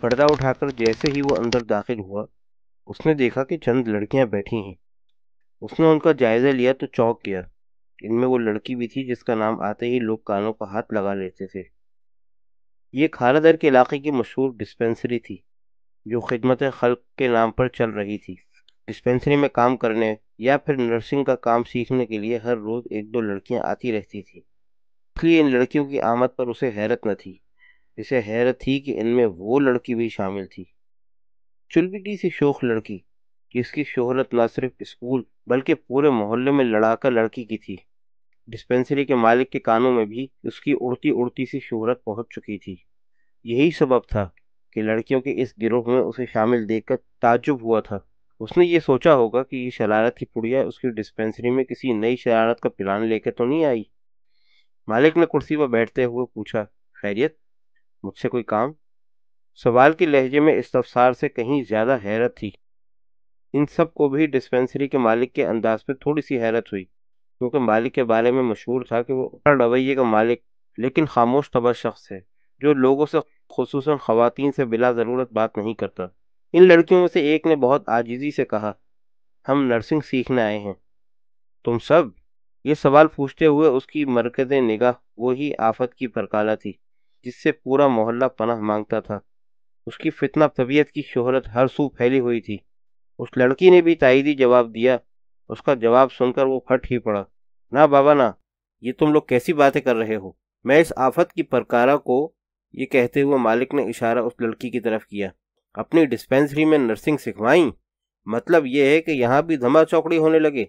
پردہ اٹھا کر جیسے ہی وہ اندر داخل ہوا اس نے دیکھا کہ چند لڑکیاں بیٹھی ہیں اس نے ان کا جائزہ لیا تو چوک کیا ان میں وہ لڑکی بھی تھی جس کا نام آتے ہی لوگ کانوں کا ہاتھ لگا لیتے تھے یہ کھارا در کے علاقے کی مشہور ڈسپینسری تھی جو خدمت خلق کے نام پر چل رہی تھی ڈسپنسری میں کام کرنے یا پھر نرسنگ کا کام سیکھنے کے لیے ہر روز ایک دو لڑکیاں آتی رہتی تھیں اس لیے ان لڑکیوں کی آمد پر اسے حیرت نہ تھی اسے حیرت تھی کہ ان میں وہ لڑکی بھی شامل تھی چلبٹی سی شوخ لڑکی جس کی شہرت نہ صرف اسکول بلکہ پورے محلے میں لڑا کر لڑکی کی تھی ڈسپنسری کے مالک کے کانوں میں بھی اس کی اڑتی اڑتی سی شہرت پہنچ چکی تھی یہی سبب تھا کہ لڑکیوں کے اس گروہ میں اسے شامل دیکھ کر تعجب ہوا تھا اس نے یہ سوچا ہوگا کہ یہ شرارت کی پڑیا اس کی ڈسپینسری میں کسی نئی شرارت کا پلان لے کے تو نہیں آئی مالک نے کرسی پر بیٹھتے ہوئے پوچھا خیریت مجھ سے کوئی کام سوال کے لہجے میں استفسار سے کہیں زیادہ حیرت تھی ان سب کو بھی ڈسپنسری کے مالک کے انداز پہ تھوڑی سی حیرت ہوئی کیونکہ مالک کے بارے میں مشہور تھا کہ وہ رویے کا مالک لیکن خاموش طبع شخص ہے جو لوگوں سے خصوصاً خواتین سے بلا ضرورت بات نہیں کرتا ان لڑکیوں میں سے ایک نے بہت آجیزی سے کہا ہم نرسنگ سیکھنے آئے ہیں تم سب یہ سوال پوچھتے ہوئے اس کی مرکز نگاہ وہی آفت کی پرکالا تھی جس سے پورا محلہ پناہ مانگتا تھا اس کی فتنہ طبیعت کی شہرت ہر سو پھیلی ہوئی تھی اس لڑکی نے بھی تائیدی جواب دیا اس کا جواب سن کر وہ پھٹ ہی پڑا نہ بابا نہ یہ تم لوگ کیسی باتیں کر رہے ہو میں اس آفت کی پرکارا کو یہ کہتے ہوئے مالک نے اشارہ اس لڑکی کی طرف کیا اپنی ڈسپینسری میں نرسنگ سکھوائیں مطلب یہ ہے کہ یہاں بھی دھما چوکڑی ہونے لگے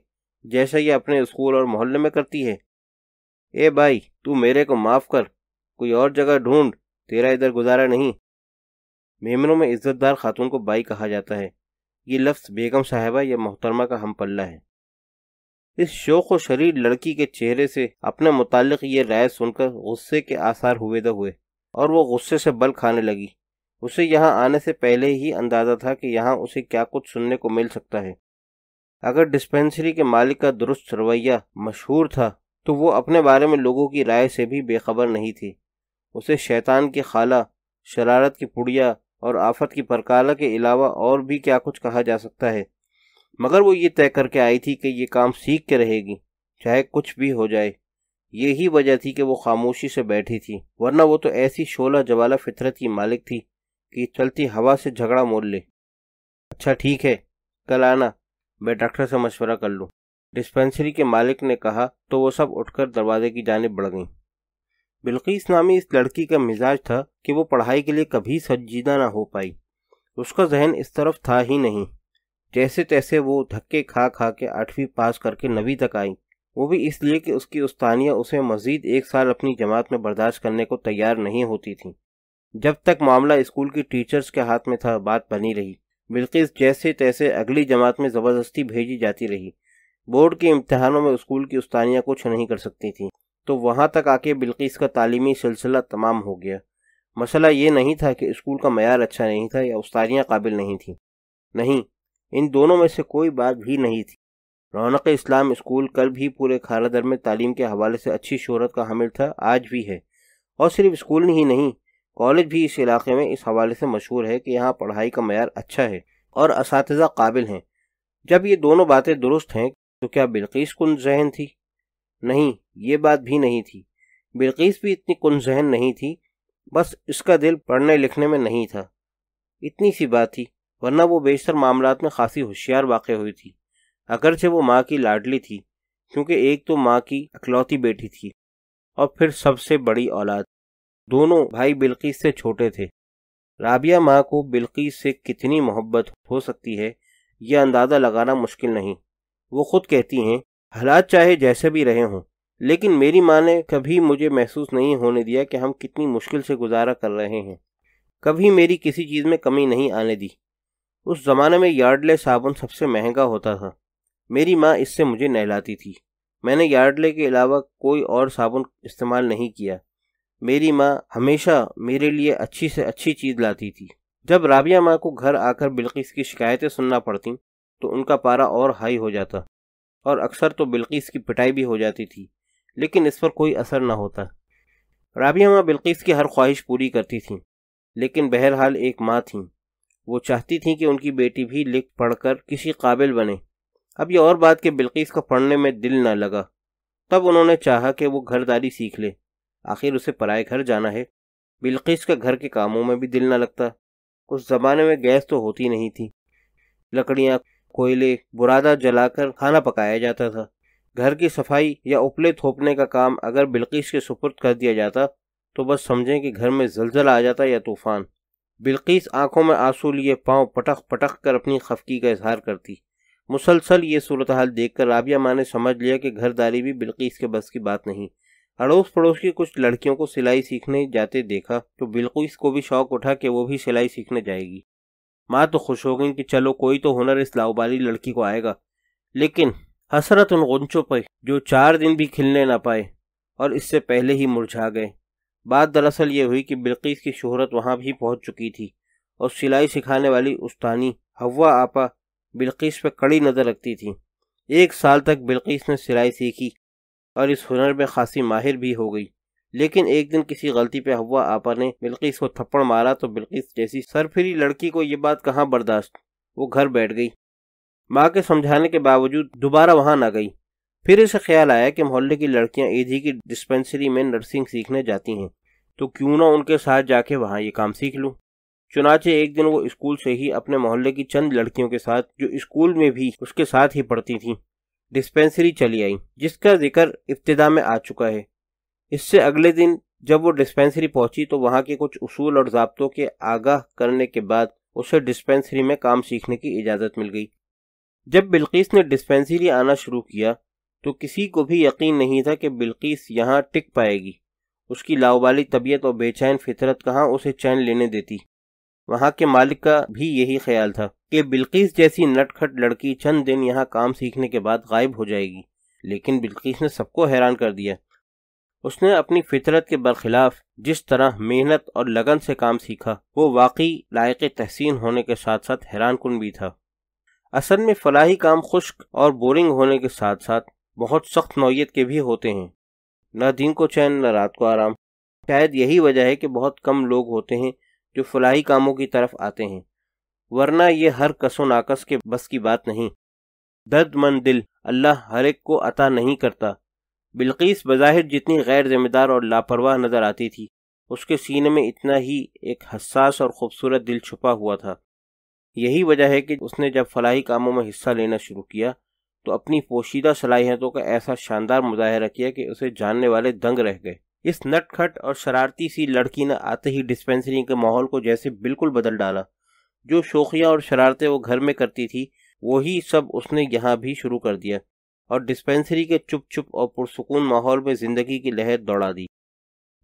جیسا یہ اپنے اسکول اور محلے میں کرتی ہے اے بھائی تو میرے کو معاف کر کوئی اور جگہ ڈھونڈ تیرا ادھر گزارا نہیں میمنوں میں عزت دار خاتون کو بائی کہا جاتا ہے یہ لفظ بیگم صاحبہ یا محترمہ کا ہم پلہ ہے اس شوق و شریر لڑکی کے چہرے سے اپنے متعلق یہ رائے سن کر غصے کے آثار ہوئے دہ ہوئے اور وہ غصے سے بل کھانے لگی اسے یہاں آنے سے پہلے ہی اندازہ تھا کہ یہاں اسے کیا کچھ سننے کو مل سکتا ہے اگر ڈسپینسری کے مالک کا درست رویہ مشہور تھا تو وہ اپنے بارے میں لوگوں کی رائے سے بھی بے خبر نہیں تھی اسے شیطان کی خالہ شرارت کی پڑیا اور آفت کی پرکالہ کے علاوہ اور بھی کیا کچھ کہا جا سکتا ہے مگر وہ یہ طے کر کے آئی تھی کہ یہ کام سیکھ کے رہے گی چاہے کچھ بھی ہو جائے یہی وجہ تھی کہ وہ خاموشی سے بیٹھی تھی ورنہ وہ تو ایسی شولہ جوالہ فطرت کی مالک تھی کہ چلتی ہوا سے جھگڑا مول لے اچھا ٹھیک ہے کل آنا میں ڈاکٹر سے مشورہ کر لوں ڈسپنسری کے مالک نے کہا تو وہ سب اٹھ کر دروازے کی جانب بڑھ گئیں بلقیس نامی اس لڑکی کا مزاج تھا کہ وہ پڑھائی کے لیے کبھی سنجیدہ نہ ہو پائی اس کا ذہن اس طرف تھا ہی نہیں جیسے تیسے وہ دھکے کھا کھا کے آٹھویں پاس کر کے نوی تک آئی وہ بھی اس لیے کہ اس کی استانیہ اسے مزید ایک سال اپنی جماعت میں برداشت کرنے کو تیار نہیں ہوتی تھی جب تک معاملہ اسکول کی ٹیچرز کے ہاتھ میں تھا بات بنی رہی بلقیس جیسے تیسے اگلی جماعت میں زبردستی بھیجی جاتی رہی بورڈ کے امتحانوں میں اسکول کی استانیہ کچھ نہیں کر سکتی تھیں تو وہاں تک آ کے بلقیس کا تعلیمی سلسلہ تمام ہو گیا مسئلہ یہ نہیں تھا کہ اسکول کا معیار اچھا نہیں تھا یا استادیاں قابل نہیں تھیں نہیں ان دونوں میں سے کوئی بات بھی نہیں تھی رونق اسلام اسکول کل بھی پورے کھارا در میں تعلیم کے حوالے سے اچھی شہرت کا حامل تھا آج بھی ہے اور صرف اسکول ہی نہیں کالج بھی اس علاقے میں اس حوالے سے مشہور ہے کہ یہاں پڑھائی کا معیار اچھا ہے اور اساتذہ قابل ہیں جب یہ دونوں باتیں درست ہیں تو کیا بلقیس کن ذہن تھی نہیں یہ بات بھی نہیں تھی بلقیس بھی اتنی کن ذہن نہیں تھی بس اس کا دل پڑھنے لکھنے میں نہیں تھا اتنی سی بات تھی ورنہ وہ بیشتر معاملات میں خاصی ہوشیار واقع ہوئی تھی اگرچہ وہ ماں کی لاڈلی تھی کیونکہ ایک تو ماں کی اکلوتی بیٹی تھی اور پھر سب سے بڑی اولاد دونوں بھائی بلقیس سے چھوٹے تھے رابعہ ماں کو بلقیس سے کتنی محبت ہو سکتی ہے یہ اندازہ لگانا مشکل نہیں وہ خود کہتی ہیں حالات چاہے جیسے بھی رہے ہوں لیکن میری ماں نے کبھی مجھے محسوس نہیں ہونے دیا کہ ہم کتنی مشکل سے گزارا کر رہے ہیں کبھی میری کسی چیز میں کمی نہیں آنے دی اس زمانے میں یارڈلے صابن سب سے مہنگا ہوتا تھا میری ماں اس سے مجھے نہلاتی تھی میں نے یارڈلے کے علاوہ کوئی اور صابن استعمال نہیں کیا میری ماں ہمیشہ میرے لیے اچھی سے اچھی چیز لاتی تھی جب رابعہ ماں کو گھر آ کر بلقیس کی شکایتیں سننا پڑتیں تو ان کا پارا اور ہائی ہو جاتا اور اکثر تو بلقیس کی پٹائی بھی ہو جاتی تھی لیکن اس پر کوئی اثر نہ ہوتا ماں بلقیس کی ہر خواہش پوری کرتی تھیں لیکن بہرحال ایک ماں تھیں وہ چاہتی تھیں کہ ان کی بیٹی بھی لکھ پڑھ کر کسی قابل بنے اب یہ اور بات کہ بلقیس کا پڑھنے میں دل نہ لگا تب انہوں نے چاہا کہ وہ گھر داری سیکھ لے آخر اسے پرائے گھر جانا ہے بلقیس کا گھر کے کاموں میں بھی دل نہ لگتا اس زمانے میں گیس تو ہوتی نہیں تھی لکڑیاں کوئلے برادہ جلا کر کھانا پکایا جاتا تھا گھر کی صفائی یا اپلے تھوپنے کا کام اگر بلقیس کے سپرد کر دیا جاتا تو بس سمجھیں کہ گھر میں زلزل آ جاتا یا طوفان بلقیس آنکھوں میں آنسو لیے پاؤں پٹخ پٹخ کر اپنی خفکی کا اظہار کرتی مسلسل یہ صورتحال دیکھ کر رابعہ ماں نے سمجھ لیا کہ گھر داری بھی بلقیس کے بس کی بات نہیں اڑوس پڑوس کی کچھ لڑکیوں کو سلائی سیکھنے جاتے دیکھا تو بلقیس کو بھی شوق اٹھا کہ وہ بھی سلائی سیکھنے جائے گی ماں تو خوش ہو گئیں کہ چلو کوئی تو ہنر اس لاؤبالی لڑکی کو آئے گا لیکن حسرت ان غنچوں پہ جو چار دن بھی کھلنے نہ پائے اور اس سے پہلے ہی مرجھا گئے بات دراصل یہ ہوئی کہ بلقیس کی شہرت وہاں بھی پہنچ چکی تھی اور سلائی سکھانے والی استانی ہوا آپا بلقیس پہ کڑی نظر رکھتی تھی ایک سال تک بلقیس نے سلائی سیکھی اور اس ہنر میں خاصی ماہر بھی ہو گئی لیکن ایک دن کسی غلطی پہ ہوا آپا نے بلقیس کو تھپڑ مارا تو بلقیس جیسی سر لڑکی کو یہ بات کہاں برداشت وہ گھر بیٹھ گئی ماں کے سمجھانے کے باوجود دوبارہ وہاں نہ گئی پھر اسے خیال آیا کہ محلے کی لڑکیاں عید ہی کی ڈسپنسری میں نرسنگ سیکھنے جاتی ہیں تو کیوں نہ ان کے ساتھ جا کے وہاں یہ کام سیکھ لوں چنانچہ ایک دن وہ اسکول سے ہی اپنے محلے کی چند لڑکیوں کے ساتھ جو اسکول میں بھی اس کے ساتھ ہی پڑھتی تھیں ڈسپنسری چلی آئی جس کا ذکر ابتدا میں آ چکا ہے اس سے اگلے دن جب وہ ڈسپینسری پہنچی تو وہاں کے کچھ اصول اور ضابطوں کے آگاہ کرنے کے بعد اسے ڈسپینسری میں کام سیکھنے کی اجازت مل گئی جب بلقیس نے ڈسپینسری آنا شروع کیا تو کسی کو بھی یقین نہیں تھا کہ بلقیس یہاں ٹک پائے گی اس کی لاوبالی طبیعت اور بے چین فطرت کہاں اسے چین لینے دیتی وہاں کے مالک کا بھی یہی خیال تھا کہ بلقیس جیسی نٹ کھٹ لڑکی چند دن یہاں کام سیکھنے کے بعد غائب ہو جائے گی لیکن بلقیس نے سب کو حیران کر دیا اس نے اپنی فطرت کے برخلاف جس طرح محنت اور لگن سے کام سیکھا وہ واقعی لائق تحسین ہونے کے ساتھ ساتھ حیران کن بھی تھا اصل میں فلاحی کام خشک اور بورنگ ہونے کے ساتھ ساتھ بہت سخت نوعیت کے بھی ہوتے ہیں نہ دن کو چین نہ رات کو آرام شاید یہی وجہ ہے کہ بہت کم لوگ ہوتے ہیں جو فلاحی کاموں کی طرف آتے ہیں ورنہ یہ ہر کس و ناقص کے بس کی بات نہیں درد مند دل اللہ ہر ایک کو عطا نہیں کرتا بلقیس بظاہر جتنی غیر ذمہ دار اور لاپرواہ نظر آتی تھی اس کے سینے میں اتنا ہی ایک حساس اور خوبصورت دل چھپا ہوا تھا یہی وجہ ہے کہ اس نے جب فلاحی کاموں میں حصہ لینا شروع کیا تو اپنی پوشیدہ صلاحیتوں کا ایسا شاندار مظاہرہ کیا کہ اسے جاننے والے دنگ رہ گئے اس نٹ کھٹ اور شرارتی سی لڑکی نے آتے ہی ڈسپینسری کے ماحول کو جیسے بالکل بدل ڈالا جو شوخیاں اور شرارتیں وہ گھر میں کرتی تھی وہی سب اس نے یہاں بھی شروع کر دیا اور ڈسپینسری کے چپ چپ اور پرسکون ماحول میں زندگی کی لہر دوڑا دی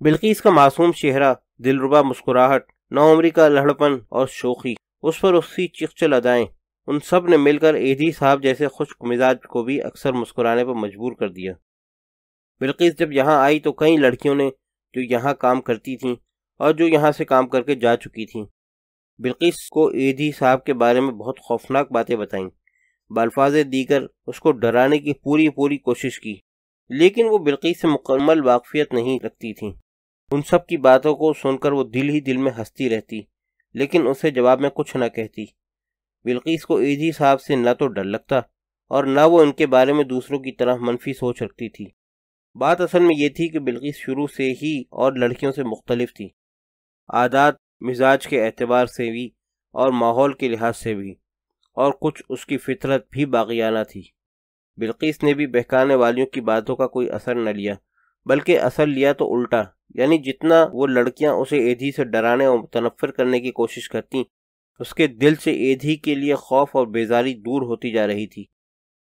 بلقیس کا معصوم شہرہ دلربا مسکراہٹ عمری کا لڑپن اور شوخی اس پر کی چکچل ادائیں ان سب نے مل کر ایدی صاحب جیسے خشک مزاج کو بھی اکثر مسکرانے پر مجبور کر دیا بلقیس جب یہاں آئی تو کئی لڑکیوں نے جو یہاں کام کرتی تھیں اور جو یہاں سے کام کر کے جا چکی تھیں بلقیس کو ایدی صاحب کے بارے میں بہت خوفناک باتیں بتائیں بالفاظ دی کر اس کو ڈرانے کی پوری پوری کوشش کی لیکن وہ بلقیس سے مکمل واقفیت نہیں رکھتی تھیں ان سب کی باتوں کو سن کر وہ دل ہی دل میں ہنستی رہتی لیکن اسے جواب میں کچھ نہ کہتی بلقیس کو ایجی صاحب سے نہ تو ڈر لگتا اور نہ وہ ان کے بارے میں دوسروں کی طرح منفی سوچ رکھتی تھی بات اصل میں یہ تھی کہ بلقیس شروع سے ہی اور لڑکیوں سے مختلف تھی عادات مزاج کے اعتبار سے بھی اور ماحول کے لحاظ سے بھی اور کچھ اس کی فطرت بھی باغیانہ تھی بلقیس نے بھی بہکانے والیوں کی باتوں کا کوئی اثر نہ لیا بلکہ اثر لیا تو الٹا یعنی جتنا وہ لڑکیاں اسے ایدھی سے ڈرانے اور متنفر کرنے کی کوشش کرتی اس کے دل سے ایدھی کے لیے خوف اور بیزاری دور ہوتی جا رہی تھی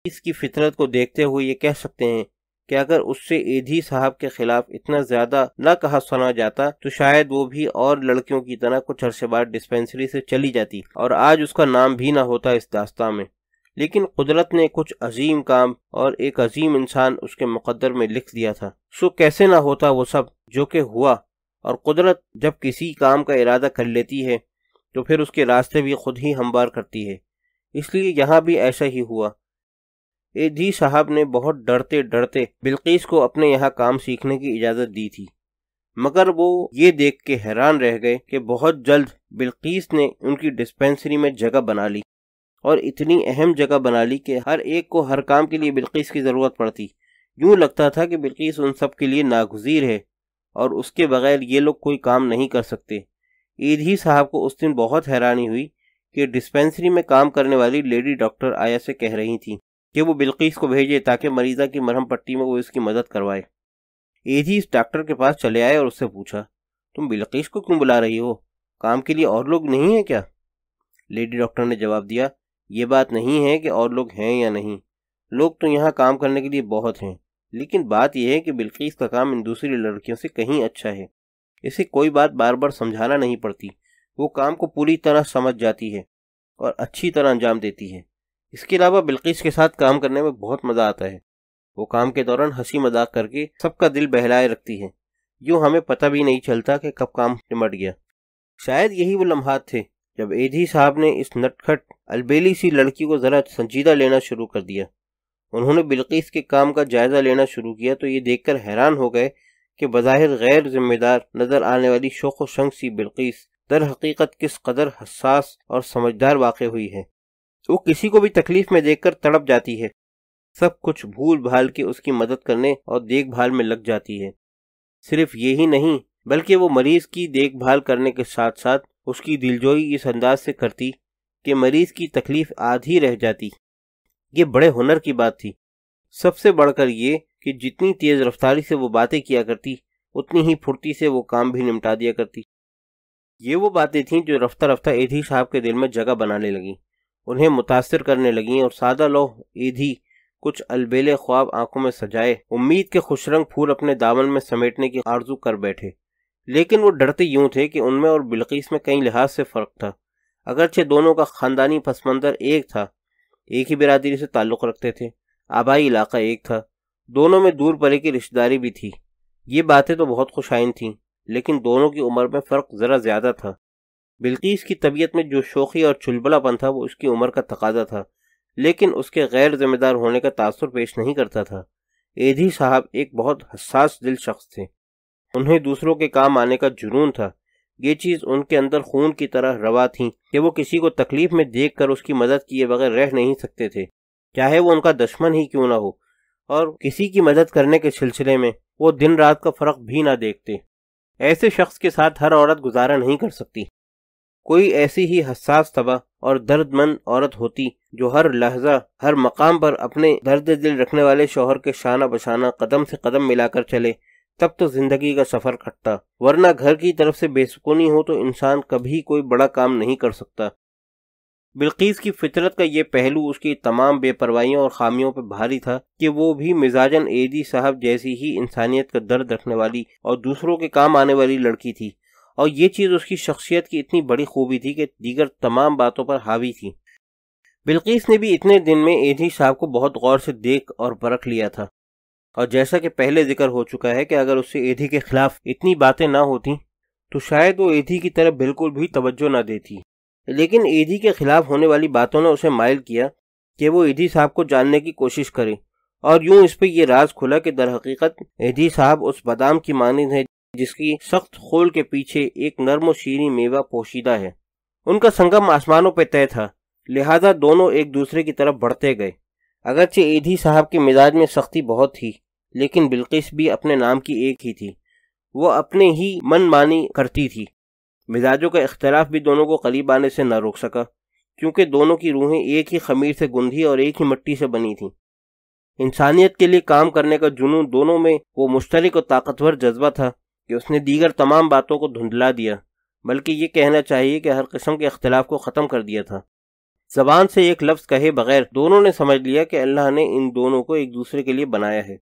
اس کی فطرت کو دیکھتے ہوئے یہ کہہ سکتے ہیں کہ اگر اس سے ایدھی صاحب کے خلاف اتنا زیادہ نہ کہا سنا جاتا تو شاید وہ بھی اور لڑکیوں کی طرح کچھ عرصے بعد ڈسپینسری سے چلی جاتی اور آج اس کا نام بھی نہ ہوتا اس داستہ میں لیکن قدرت نے کچھ عظیم کام اور ایک عظیم انسان اس کے مقدر میں لکھ دیا تھا سو کیسے نہ ہوتا وہ سب جو کہ ہوا اور قدرت جب کسی کام کا ارادہ کر لیتی ہے تو پھر اس کے راستے بھی خود ہی ہموار کرتی ہے اس لیے یہاں بھی ایسا ہی ہوا ایدھی جی صاحب نے بہت ڈرتے ڈرتے بلقیس کو اپنے یہاں کام سیکھنے کی اجازت دی تھی مگر وہ یہ دیکھ کے حیران رہ گئے کہ بہت جلد بلقیس نے ان کی ڈسپینسری میں جگہ بنا لی اور اتنی اہم جگہ بنا لی کہ ہر ایک کو ہر کام کے لیے بلقیس کی ضرورت پڑتی یوں لگتا تھا کہ بلقیس ان سب کے لیے ناگزیر ہے اور اس کے بغیر یہ لوگ کوئی کام نہیں کر سکتے ایدھی جی صاحب کو اس دن بہت حیرانی ہوئی کہ ڈسپینسری میں کام کرنے والی لیڈی ڈاکٹر آیا سے کہہ رہی تھیں کہ وہ بلقیس کو بھیجے تاکہ مریضہ کی مرہم پٹی میں وہ اس کی مدد کروائے ایدھی اس ڈاکٹر کے پاس چلے آئے اور اس سے پوچھا تم بلقیس کو کیوں بلا رہی ہو کام کے لیے اور لوگ نہیں ہیں کیا لیڈی ڈاکٹر نے جواب دیا یہ بات نہیں ہے کہ اور لوگ ہیں یا نہیں لوگ تو یہاں کام کرنے کے لیے بہت ہیں لیکن بات یہ ہے کہ بلقیس کا کام ان دوسری لڑکیوں سے کہیں اچھا ہے اسے کوئی بات بار بار سمجھانا نہیں پڑتی وہ کام کو پوری طرح سمجھ جاتی ہے اور اچھی طرح انجام دیتی ہے اس کے علاوہ بلقیس کے ساتھ کام کرنے میں بہت مزہ آتا ہے وہ کام کے دوران ہنسی مذاق کر کے سب کا دل بہلائے رکھتی ہے یوں ہمیں پتہ بھی نہیں چلتا کہ کب کام نمٹ گیا شاید یہی وہ لمحات تھے جب ایدھی صاحب نے اس نٹکھٹ البیلی سی لڑکی کو ذرا سنجیدہ لینا شروع کر دیا انہوں نے بلقیس کے کام کا جائزہ لینا شروع کیا تو یہ دیکھ کر حیران ہو گئے کہ بظاہر غیر ذمہ دار نظر آنے والی شوق و شنگ سی بلقیس در حقیقت کس قدر حساس اور سمجھدار واقع ہوئی ہے وہ کسی کو بھی تکلیف میں دیکھ کر تڑپ جاتی ہے سب کچھ بھول بھال کے اس کی مدد کرنے اور دیکھ بھال میں لگ جاتی ہے صرف یہ ہی نہیں بلکہ وہ مریض کی دیکھ بھال کرنے کے ساتھ ساتھ اس کی دلجوئی اس انداز سے کرتی کہ مریض کی تکلیف آدھی رہ جاتی یہ بڑے ہنر کی بات تھی سب سے بڑھ کر یہ کہ جتنی تیز رفتاری سے وہ باتیں کیا کرتی اتنی ہی پھرتی سے وہ کام بھی نمٹا دیا کرتی یہ وہ باتیں تھیں جو رفتہ رفتہ ایدھی صاحب کے دل میں جگہ بنانے لگیں انہیں متاثر کرنے لگیں اور سادہ لوہ ایدھی کچھ البیلے خواب آنکھوں میں سجائے امید کے خوش رنگ پھول اپنے دامن میں سمیٹنے کی آرزو کر بیٹھے لیکن وہ ڈرتے یوں تھے کہ ان میں اور بلقیس میں کئی لحاظ سے فرق تھا اگرچہ دونوں کا خاندانی پس منظر ایک تھا ایک ہی برادری سے تعلق رکھتے تھے آبائی علاقہ ایک تھا دونوں میں دور پرے کی رشتہ داری بھی تھی یہ باتیں تو بہت خوشائن تھیں لیکن دونوں کی عمر میں فرق ذرا زیادہ تھا بلقیس کی طبیعت میں جو شوخی اور چھلبلا پن تھا وہ اس کی عمر کا تقاضا تھا لیکن اس کے غیر ذمہ دار ہونے کا تاثر پیش نہیں کرتا تھا ایدھی صاحب ایک بہت حساس دل شخص تھے انہیں دوسروں کے کام آنے کا جنون تھا یہ چیز ان کے اندر خون کی طرح روا تھی کہ وہ کسی کو تکلیف میں دیکھ کر اس کی مدد کیے بغیر رہ نہیں سکتے تھے چاہے وہ ان کا دشمن ہی کیوں نہ ہو اور کسی کی مدد کرنے کے سلسلے میں وہ دن رات کا فرق بھی نہ دیکھتے ایسے شخص کے ساتھ ہر عورت گزارا نہیں کر سکتی کوئی ایسی ہی حساس طبع اور درد مند عورت ہوتی جو ہر لحظہ ہر مقام پر اپنے درد دل رکھنے والے شوہر کے شانہ بشانہ قدم سے قدم ملا کر چلے تب تو زندگی کا سفر کٹتا ورنہ گھر کی طرف سے بے سکونی ہو تو انسان کبھی کوئی بڑا کام نہیں کر سکتا بلقیس کی فطرت کا یہ پہلو اس کی تمام بے پروائیوں اور خامیوں پہ بھاری تھا کہ وہ بھی مزاجن ایدی صاحب جیسی ہی انسانیت کا درد رکھنے والی اور دوسروں کے کام آنے والی لڑکی تھی اور یہ چیز اس کی شخصیت کی اتنی بڑی خوبی تھی کہ دیگر تمام باتوں پر حاوی تھی بلقیس نے بھی اتنے دن میں ایدھی صاحب کو بہت غور سے دیکھ اور پرکھ لیا تھا اور جیسا کہ پہلے ذکر ہو چکا ہے کہ اگر اس سے ایدھی کے خلاف اتنی باتیں نہ ہوتی تو شاید وہ ایدھی کی طرف بالکل بھی توجہ نہ دیتی لیکن ایدھی کے خلاف ہونے والی باتوں نے اسے مائل کیا کہ وہ ایدھی صاحب کو جاننے کی کوشش کرے اور یوں اس پہ یہ راز کھلا کہ در حقیقت ایدھی صاحب اس بادام کی مانند ہے جس کی سخت خول کے پیچھے ایک نرم و شیریں میوہ پوشیدہ ہے ان کا سنگم آسمانوں پہ طے تھا لہذا دونوں ایک دوسرے کی طرف بڑھتے گئے اگرچہ ایدھی صاحب کے مزاج میں سختی بہت تھی لیکن بلقیس بھی اپنے نام کی ایک ہی تھی وہ اپنے ہی من مانی کرتی تھی مزاجوں کا اختلاف بھی دونوں کو قریب آنے سے نہ روک سکا کیونکہ دونوں کی روحیں ایک ہی خمیر سے گندھی اور ایک ہی مٹی سے بنی تھیں انسانیت کے لیے کام کرنے کا جنون دونوں میں وہ مشترک و طاقتور جذبہ تھا کہ اس نے دیگر تمام باتوں کو دھندلا دیا بلکہ یہ کہنا چاہیے کہ ہر قسم کے اختلاف کو ختم کر دیا تھا زبان سے ایک لفظ کہے بغیر دونوں نے سمجھ لیا کہ اللہ نے ان دونوں کو ایک دوسرے کے لیے بنایا ہے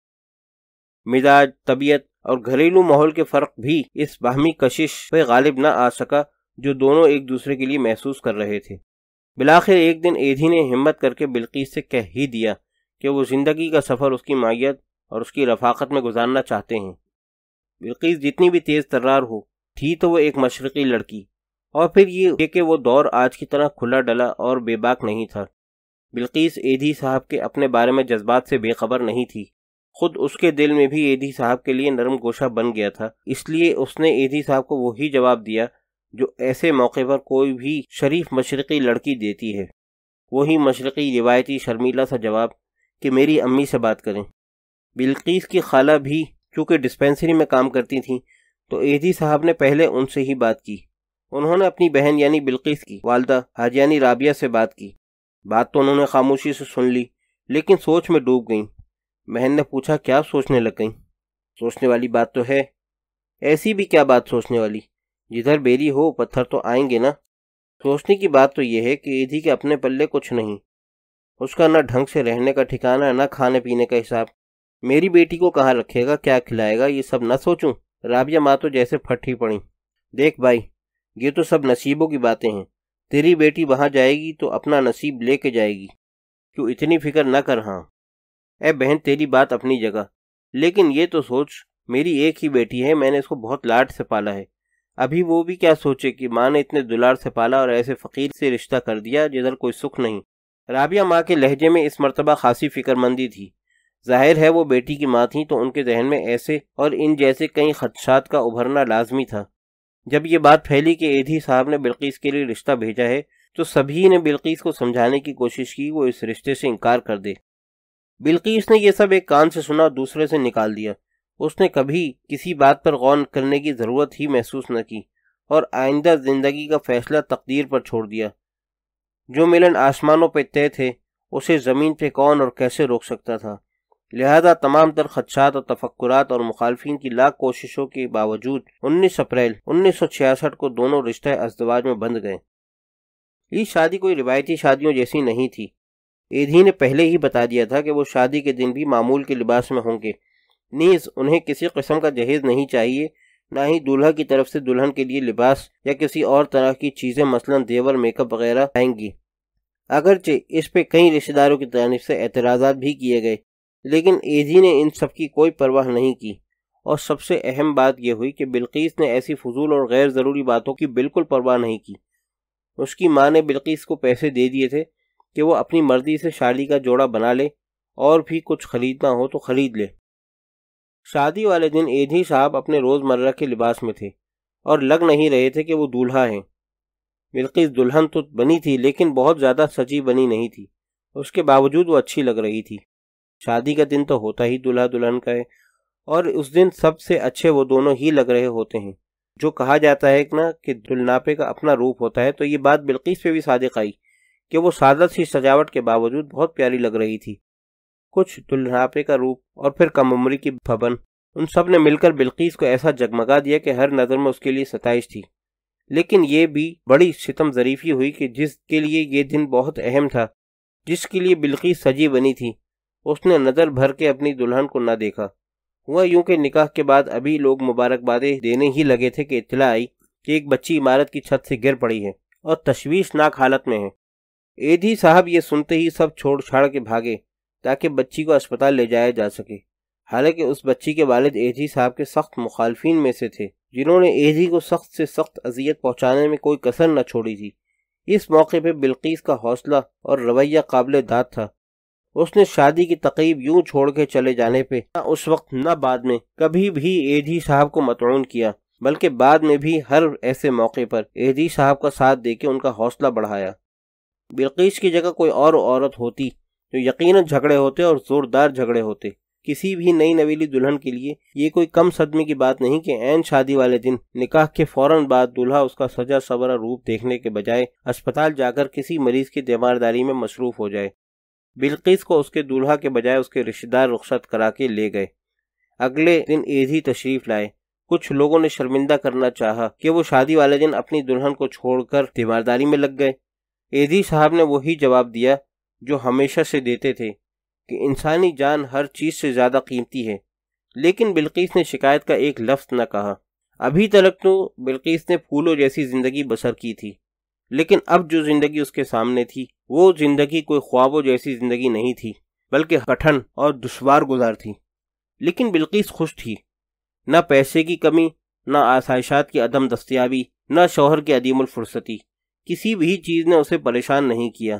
مزاج طبیعت اور گھریلو ماحول کے فرق بھی اس باہمی کشش پہ غالب نہ آ سکا جو دونوں ایک دوسرے کے لیے محسوس کر رہے تھے بلاخر ایک دن ایدھی نے ہمت کر کے بلقیس سے کہہ ہی دیا کہ وہ زندگی کا سفر اس کی مائیت اور اس کی رفاقت میں گزارنا چاہتے ہیں بلقیس جتنی بھی تیز ترار ہو تھی تو وہ ایک مشرقی لڑکی اور پھر یہ کہ وہ دور آج کی طرح کھلا ڈلا اور بے باک نہیں تھا بلقیس ایدھی صاحب کے اپنے بارے میں جذبات سے بے خبر نہیں تھی خود اس کے دل میں بھی ایدھی صاحب کے لیے نرم گوشہ بن گیا تھا اس لیے اس نے ایدھی صاحب کو وہی جواب دیا جو ایسے موقع پر کوئی بھی شریف مشرقی لڑکی دیتی ہے وہی مشرقی روایتی شرمیلا سا جواب کہ میری امی سے بات کریں بلقیس کی خالہ بھی چونکہ ڈسپینسری میں کام کرتی تھیں تو ایدی صاحب نے پہلے ان سے ہی بات کی انہوں نے اپنی بہن یعنی بلقیس کی والدہ یعنی رابعہ سے بات کی بات تو انہوں نے خاموشی سے سن لی لیکن سوچ میں ڈوب گئیں بہن نے پوچھا کیا سوچنے لگ گئیں سوچنے والی بات تو ہے ایسی بھی کیا بات سوچنے والی جدھر بیری ہو پتھر تو آئیں گے نا سوچنے کی بات تو یہ ہے کہ ایدھی کے اپنے پلے کچھ نہیں اس کا نہ ڈھنگ سے رہنے کا ٹھکانہ نہ کھانے پینے کا حساب میری بیٹی کو کہاں رکھے گا کیا کھلائے گا یہ سب نہ سوچوں رابعہ ماں تو جیسے پھٹھی پڑی پڑیں دیکھ بھائی یہ تو سب نصیبوں کی باتیں ہیں تیری بیٹی وہاں جائے گی تو اپنا نصیب لے کے جائے گی کیوں اتنی فکر نہ کر ہاں اے بہن تیری بات اپنی جگہ لیکن یہ تو سوچ میری ایک ہی بیٹی ہے میں نے اس کو بہت لاٹ سے پالا ہے ابھی وہ بھی کیا سوچے کہ ماں نے اتنے دلار سے پالا اور ایسے فقیر سے رشتہ کر دیا جدھر کوئی سکھ نہیں رابعہ ماں کے لہجے میں اس مرتبہ خاصی فکر مندی تھی ظاہر ہے وہ بیٹی کی ماں تھیں تو ان کے ذہن میں ایسے اور ان جیسے کئی خدشات کا ابھرنا لازمی تھا جب یہ بات پھیلی کہ ایدھی صاحب نے بلقیس کے لیے رشتہ بھیجا ہے تو سبھی نے بلقیس کو سمجھانے کی کوشش کی وہ اس رشتے سے انکار کر دے بلقیس نے یہ سب ایک کان سے سنا دوسرے سے نکال دیا اس نے کبھی کسی بات پر غور کرنے کی ضرورت ہی محسوس نہ کی اور آئندہ زندگی کا فیصلہ تقدیر پر چھوڑ دیا جو ملن آسمانوں پہ طے تھے اسے زمین پہ کون اور کیسے روک سکتا تھا لہذا تمام تر خدشات اور تفکرات اور مخالفین کی لاکھ کوششوں کے باوجود انیس اپریل انیس سو چھیاسٹھ کو دونوں رشتہ ازدواج میں بند گئے یہ شادی کوئی روایتی شادیوں جیسی نہیں تھی ایدھی نے پہلے ہی بتا دیا تھا کہ وہ شادی کے دن بھی معمول کے لباس میں ہوں گے نیز انہیں کسی قسم کا جہیز نہیں چاہیے نہ ہی دولہا کی طرف سے دلہن کے لیے لباس یا کسی اور طرح کی چیزیں مثلا دیور میک اپ وغیرہ آئیں گی اگرچہ اس پہ کئی رشتہ داروں کی جانب سے اعتراضات بھی کیے گئے لیکن ایزی نے ان سب کی کوئی پرواہ نہیں کی اور سب سے اہم بات یہ ہوئی کہ بلقیس نے ایسی فضول اور غیر ضروری باتوں کی بالکل پرواہ نہیں کی اس کی ماں نے بلقیس کو پیسے دے دیے تھے کہ وہ اپنی مرضی سے شادی کا جوڑا بنا لے اور بھی کچھ خریدنا ہو تو خرید لے شادی والے دن ایدھی صاحب اپنے روز مرہ کے لباس میں تھے اور لگ نہیں رہے تھے کہ وہ دولہا ہیں بلقیس دلہن تو بنی تھی لیکن بہت زیادہ سچی بنی نہیں تھی اس کے باوجود وہ اچھی لگ رہی تھی شادی کا دن تو ہوتا ہی دلہا دلہن کا ہے اور اس دن سب سے اچھے وہ دونوں ہی لگ رہے ہوتے ہیں جو کہا جاتا ہے نا کہ دلناپے کا اپنا روپ ہوتا ہے تو یہ بات بلقیس پہ بھی صادق آئی کہ وہ سادت سی سجاوٹ کے باوجود بہت پیاری لگ رہی تھی کچھ دلناپے کا روپ اور پھر کم عمری کی بھبن ان سب نے مل کر بلقیس کو ایسا جگمگا دیا کہ ہر نظر میں اس کے لیے ستائش تھی لیکن یہ بھی بڑی ستم ظریفی ہوئی کہ جس کے لیے یہ دن بہت اہم تھا جس کے لیے بلقیس سجی بنی تھی اس نے نظر بھر کے اپنی دلہن کو نہ دیکھا ہوا یوں کہ نکاح کے بعد ابھی لوگ مبارکبادیں دینے ہی لگے تھے کہ اطلاع آئی کہ ایک بچی عمارت کی چھت سے گر پڑی ہے اور تشویشناک حالت میں ہے ایدھی صاحب یہ سنتے ہی سب چھوڑ چھاڑ کے بھاگے تاکہ بچی کو اسپتال لے جایا جا سکے حالانکہ اس بچی کے والد ایجھی صاحب کے سخت مخالفین میں سے تھے جنہوں نے ایدھی کو سخت سے سخت اذیت پہنچانے میں کوئی کسر نہ چھوڑی تھی اس موقع پہ بلقیس کا حوصلہ اور رویہ قابل داد تھا اس نے شادی کی تقریب یوں چھوڑ کے چلے جانے پہ نہ اس وقت نہ بعد میں کبھی بھی ایدھی صاحب کو متعون کیا بلکہ بعد میں بھی ہر ایسے موقع پر ایدھی صاحب کا ساتھ دے کے ان کا حوصلہ بڑھایا بلقیس کی جگہ کوئی اور عورت ہوتی جو یقیناً جھگڑے ہوتے اور زوردار جھگڑے ہوتے کسی بھی نئی نویلی دلہن کے لیے یہ کوئی کم صدمے کی بات نہیں کہ عین شادی والے دن نکاح کے فوراً بعد دلہا اس کا سجا سورا روپ دیکھنے کے بجائے اسپتال جا کر کسی مریض کی دیوارداری میں مصروف ہو جائے بلقیس کو اس کے دولہا کے بجائے اس کے رشتہ دار رخصت کرا کے لے گئے اگلے دن ہی تشریف لائے کچھ لوگوں نے شرمندہ کرنا چاہا کہ وہ شادی والے دن اپنی دلہن کو چھوڑ کر تیمارداری میں لگ گئے ایدھی صاحب نے وہی جواب دیا جو ہمیشہ سے دیتے تھے کہ انسانی جان ہر چیز سے زیادہ قیمتی ہے لیکن بلقیس نے شکایت کا ایک لفظ نہ کہا ابھی تلک تو بلقیس نے پھولوں جیسی زندگی بسر کی تھی لیکن اب جو زندگی اس کے سامنے تھی وہ زندگی کوئی خواب و جیسی زندگی نہیں تھی بلکہ کٹھن اور دشوار گزار تھی لیکن بلقیس خوش تھی نہ پیسے کی کمی نہ آسائشات کی عدم دستیابی نہ شوہر کی عدیم الفرصتی کسی بھی چیز نے اسے پریشان نہیں کیا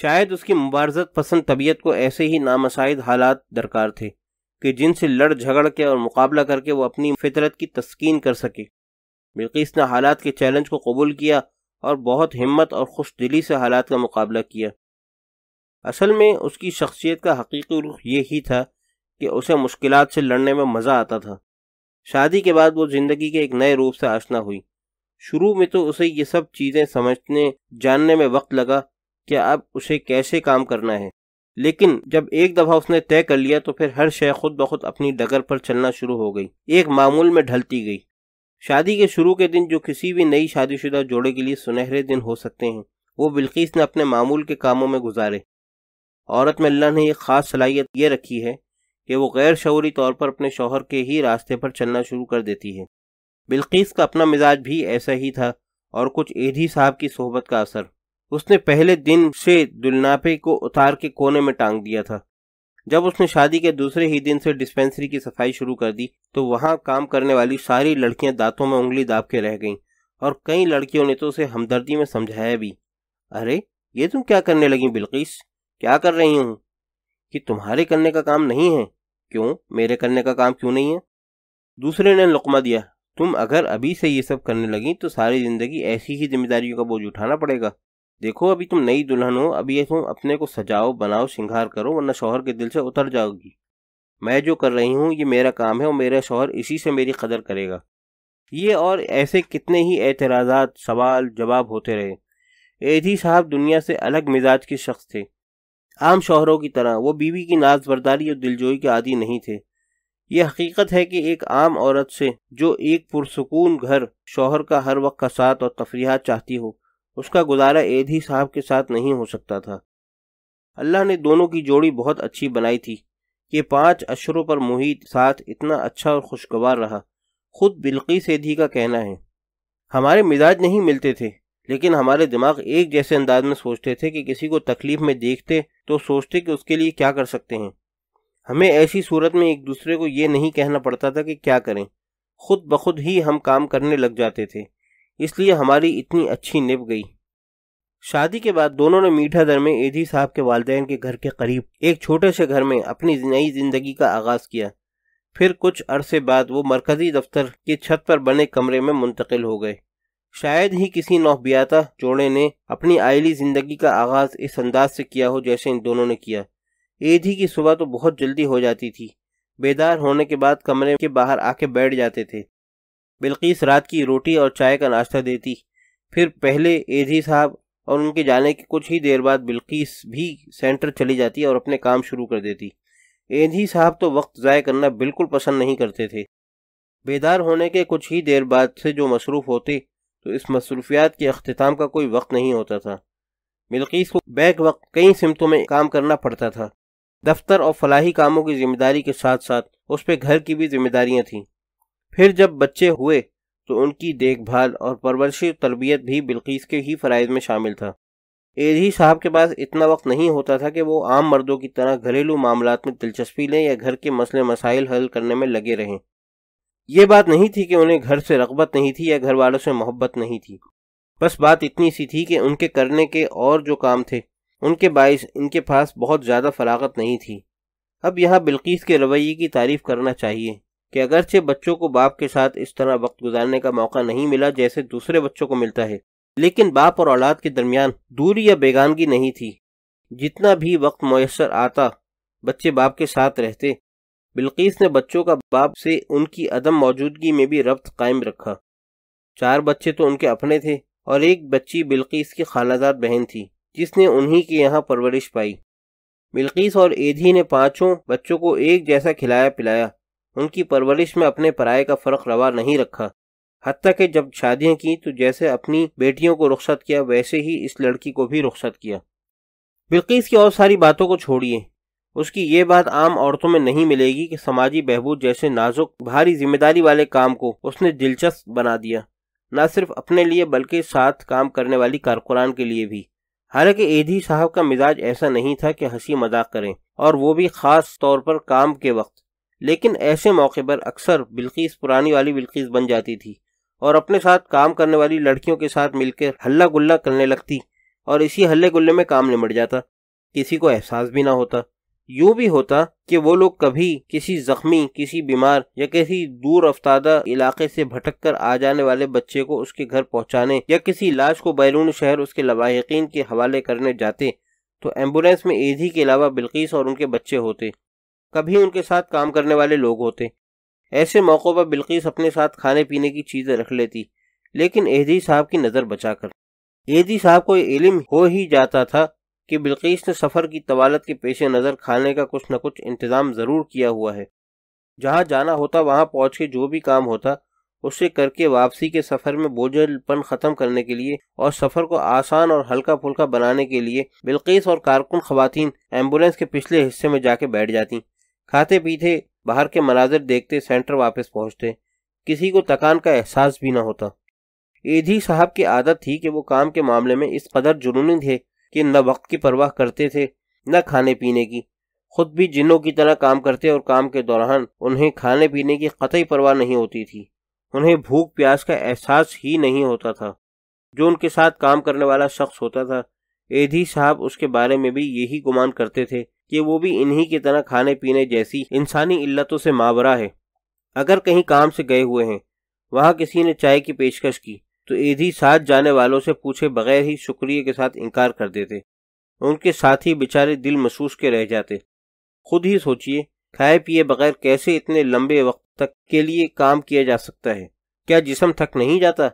شاید اس کی مبارزت پسند طبیعت کو ایسے ہی نامسائد حالات درکار تھے کہ جن سے لڑ جھگڑ کے اور مقابلہ کر کے وہ اپنی فطرت کی تسکین کر سکے بلقیس نے حالات کے چیلنج کو قبول کیا اور بہت ہمت اور خوش دلی سے حالات کا مقابلہ کیا اصل میں اس کی شخصیت کا حقیقی رخ یہ ہی تھا کہ اسے مشکلات سے لڑنے میں مزہ آتا تھا شادی کے بعد وہ زندگی کے ایک نئے روپ سے آشنا ہوئی شروع میں تو اسے یہ سب چیزیں سمجھنے جاننے میں وقت لگا کہ اب اسے کیسے کام کرنا ہے لیکن جب ایک دفعہ اس نے طے کر لیا تو پھر ہر شے خود بخود اپنی ڈگر پر چلنا شروع ہو گئی ایک معمول میں ڈھلتی گئی شادی کے شروع کے دن جو کسی بھی نئی شادی شدہ جوڑے کے لیے سنہرے دن ہو سکتے ہیں وہ بلقیس نے اپنے معمول کے کاموں میں گزارے عورت میں اللہ نے ایک خاص صلاحیت یہ رکھی ہے کہ وہ غیر شعوری طور پر اپنے شوہر کے ہی راستے پر چلنا شروع کر دیتی ہے بلقیس کا اپنا مزاج بھی ایسا ہی تھا اور کچھ ایدھی صاحب کی صحبت کا اثر اس نے پہلے دن سے دلناپے کو اتار کے کونے میں ٹانگ دیا تھا جب اس نے شادی کے دوسرے ہی دن سے ڈسپینسری کی صفائی شروع کر دی تو وہاں کام کرنے والی ساری لڑکیاں دانتوں میں انگلی داپ کے رہ گئیں اور کئی لڑکیوں نے تو اسے ہمدردی میں سمجھایا بھی ارے یہ تم کیا کرنے لگی بلقیس کیا کر رہی ہوں کہ تمہارے کرنے کا کام نہیں ہے کیوں میرے کرنے کا کام کیوں نہیں ہے دوسرے نے لقمہ دیا تم اگر ابھی سے یہ سب کرنے لگیں تو ساری زندگی ایسی ہی ذمہ داریوں کا بوجھ اٹھانا پڑے گا دیکھو ابھی تم نئی دلہن ہو ابھی یہ تم اپنے کو سجاؤ بناؤ سنگھار کرو ورنہ شوہر کے دل سے اتر جاؤ گی میں جو کر رہی ہوں یہ میرا کام ہے اور میرا شوہر اسی سے میری قدر کرے گا یہ اور ایسے کتنے ہی اعتراضات سوال جواب ہوتے رہے ایدھی صاحب دنیا سے الگ مزاج کے شخص تھے عام شوہروں کی طرح وہ بیوی کی ناز برداری اور دلجوئی کے عادی نہیں تھے یہ حقیقت ہے کہ ایک عام عورت سے جو ایک پرسکون گھر شوہر کا ہر وقت کا ساتھ اور تفریحات چاہتی ہو اس کا گزارا ایدھی ہی صاحب کے ساتھ نہیں ہو سکتا تھا اللہ نے دونوں کی جوڑی بہت اچھی بنائی تھی یہ پانچ اشروں پر محیط ساتھ اتنا اچھا اور خوشگوار رہا خود بلقی سیدھی کا کہنا ہے ہمارے مزاج نہیں ملتے تھے لیکن ہمارے دماغ ایک جیسے انداز میں سوچتے تھے کہ کسی کو تکلیف میں دیکھتے تو سوچتے کہ اس کے لیے کیا کر سکتے ہیں ہمیں ایسی صورت میں ایک دوسرے کو یہ نہیں کہنا پڑتا تھا کہ کیا کریں خود بخود ہی ہم کام کرنے لگ جاتے تھے اس لیے ہماری اتنی اچھی نب گئی شادی کے بعد دونوں نے میٹھا در میں ایدھی صاحب کے والدین کے گھر کے قریب ایک چھوٹے سے گھر میں اپنی نئی زندگی کا آغاز کیا پھر کچھ عرصے بعد وہ مرکزی دفتر کی چھت پر بنے کمرے میں منتقل ہو گئے شاید ہی کسی نوبیاتہ جوڑے نے اپنی آئلی زندگی کا آغاز اس انداز سے کیا ہو جیسے ان دونوں نے کیا ایدھی کی صبح تو بہت جلدی ہو جاتی تھی بیدار ہونے کے بعد کمرے کے باہر آ کے بیٹھ جاتے تھے بلقیس رات کی روٹی اور چائے کا ناشتہ دیتی پھر پہلے ایزی صاحب اور ان کے جانے کے کچھ ہی دیر بعد بلقیس بھی سینٹر چلی جاتی اور اپنے کام شروع کر دیتی اےدھی صاحب تو وقت ضائع کرنا بالکل پسند نہیں کرتے تھے بیدار ہونے کے کچھ ہی دیر بعد سے جو مصروف ہوتے تو اس مصروفیات کے اختتام کا کوئی وقت نہیں ہوتا تھا بلقیس کو بیک وقت کئی سمتوں میں کام کرنا پڑتا تھا دفتر اور فلاحی کاموں کی ذمہ داری کے ساتھ ساتھ اس پہ گھر کی بھی ذمہ داریاں تھیں پھر جب بچے ہوئے تو ان کی دیکھ بھال اور پرورشی تربیت بھی بلقیس کے ہی فرائض میں شامل تھا ایدھی صاحب کے پاس اتنا وقت نہیں ہوتا تھا کہ وہ عام مردوں کی طرح گھریلو معاملات میں دلچسپی لیں یا گھر کے مسئلے مسائل حل کرنے میں لگے رہیں یہ بات نہیں تھی کہ انہیں گھر سے رغبت نہیں تھی یا گھر والوں سے محبت نہیں تھی بس بات اتنی سی تھی کہ ان کے کرنے کے اور جو کام تھے ان کے باعث ان کے پاس بہت زیادہ فراغت نہیں تھی اب یہاں بلقیس کے رویے کی تعریف کرنا چاہیے کہ اگرچہ بچوں کو باپ کے ساتھ اس طرح وقت گزارنے کا موقع نہیں ملا جیسے دوسرے بچوں کو ملتا ہے لیکن باپ اور اولاد کے درمیان دوری یا بیگانگی نہیں تھی جتنا بھی وقت میسر آتا بچے باپ کے ساتھ رہتے بلقیس نے بچوں کا باپ سے ان کی عدم موجودگی میں بھی ربط قائم رکھا چار بچے تو ان کے اپنے تھے اور ایک بچی بلقیس کی خالہ زاد بہن تھی جس نے انہی کے یہاں پرورش پائی بلقیس اور ایدھی نے پانچوں بچوں کو ایک جیسا کھلایا پلایا ان کی پرورش میں اپنے پرائے کا فرق روا نہیں رکھا حتیٰ کہ جب شادیاں کی تو جیسے اپنی بیٹیوں کو رخصت کیا ویسے ہی اس لڑکی کو بھی رخصت کیا بلقیس کی اور ساری باتوں کو چھوڑیے اس کی یہ بات عام عورتوں میں نہیں ملے گی کہ سماجی بہبود جیسے نازک بھاری ذمہ داری والے کام کو اس نے دلچسپ بنا دیا نہ صرف اپنے لیے بلکہ ساتھ کام کرنے والی کارکران کے لیے بھی حالانکہ ایدھی صاحب کا مزاج ایسا نہیں تھا کہ ہنسی مذاق کریں اور وہ بھی خاص طور پر کام کے وقت لیکن ایسے موقع پر اکثر بلقیس پرانی والی بلقیس بن جاتی تھی اور اپنے ساتھ کام کرنے والی لڑکیوں کے ساتھ مل کر گلہ کرنے لگتی اور اسی ہلے گلے میں کام نمٹ جاتا کسی کو احساس بھی نہ ہوتا یوں بھی ہوتا کہ وہ لوگ کبھی کسی زخمی کسی بیمار یا کسی دور افتادہ علاقے سے بھٹک کر آ جانے والے بچے کو اس کے گھر پہنچانے یا کسی علاج کو بیرون شہر اس کے لواحقین کے حوالے کرنے جاتے تو ایمبولینس میں ایزی کے علاوہ بلقیس اور ان کے بچے ہوتے کبھی ان کے ساتھ کام کرنے والے لوگ ہوتے ایسے موقعوں پر بلقیس اپنے ساتھ کھانے پینے کی چیزیں رکھ لیتی لیکن اہدی صاحب کی نظر بچا کر اہدی صاحب کو یہ علم ہو ہی جاتا تھا کہ بلقیس نے سفر کی طوالت کے پیش نظر کھانے کا کچھ نہ کچھ انتظام ضرور کیا ہوا ہے جہاں جانا ہوتا وہاں پہنچ کے جو بھی کام ہوتا اسے کر کے واپسی کے سفر میں بوجھل پن ختم کرنے کے لیے اور سفر کو آسان اور ہلکا پھلکا بنانے کے لیے بلقیس اور کارکن خواتین ایمبولینس کے پچھلے حصے میں جا کے بیٹھ جاتیں کھاتے پیتے باہر کے مناظر دیکھتے سینٹر واپس پہنچتے کسی کو تکان کا احساس بھی نہ ہوتا ایدھی صاحب کی عادت تھی کہ وہ کام کے معاملے میں اس قدر جنونی تھے کہ نہ وقت کی پرواہ کرتے تھے نہ کھانے پینے کی خود بھی جنوں کی طرح کام کرتے اور کام کے دوران انہیں کھانے پینے کی قطعی پرواہ نہیں ہوتی تھی انہیں بھوک پیاس کا احساس ہی نہیں ہوتا تھا جو ان کے ساتھ کام کرنے والا شخص ہوتا تھا ایدھی صاحب اس کے بارے میں بھی یہی گمان کرتے تھے کہ وہ بھی انہی کی طرح کھانے پینے جیسی انسانی علتوں سے مابرا ہے اگر کہیں کام سے گئے ہوئے ہیں وہاں کسی نے چائے کی پیشکش کی تو ایدھی ساتھ جانے والوں سے پوچھے بغیر ہی شکریہ کے ساتھ انکار کر دیتے ان کے ساتھ ہی بیچارے دل محسوس کے رہ جاتے خود ہی سوچئے کھائے پیئے بغیر کیسے اتنے لمبے وقت تک کے لیے کام کیا جا سکتا ہے کیا جسم تھک نہیں جاتا